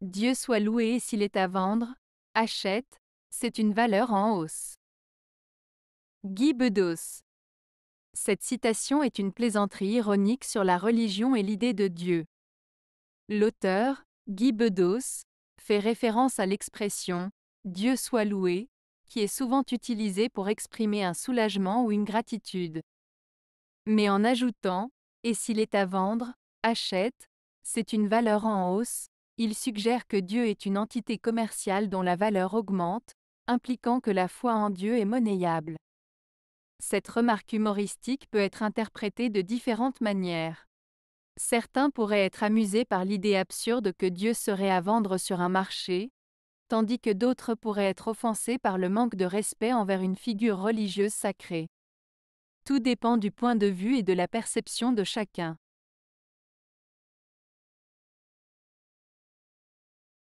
Dieu soit loué et s'il est à vendre, achète, c'est une valeur en hausse. Guy Bedos. Cette citation est une plaisanterie ironique sur la religion et l'idée de Dieu. L'auteur, Guy Bedos, fait référence à l'expression Dieu soit loué, qui est souvent utilisée pour exprimer un soulagement ou une gratitude. Mais en ajoutant Et s'il est à vendre, achète, c'est une valeur en hausse, il suggère que Dieu est une entité commerciale dont la valeur augmente, impliquant que la foi en Dieu est monnayable. Cette remarque humoristique peut être interprétée de différentes manières. Certains pourraient être amusés par l'idée absurde que Dieu serait à vendre sur un marché, tandis que d'autres pourraient être offensés par le manque de respect envers une figure religieuse sacrée. Tout dépend du point de vue et de la perception de chacun.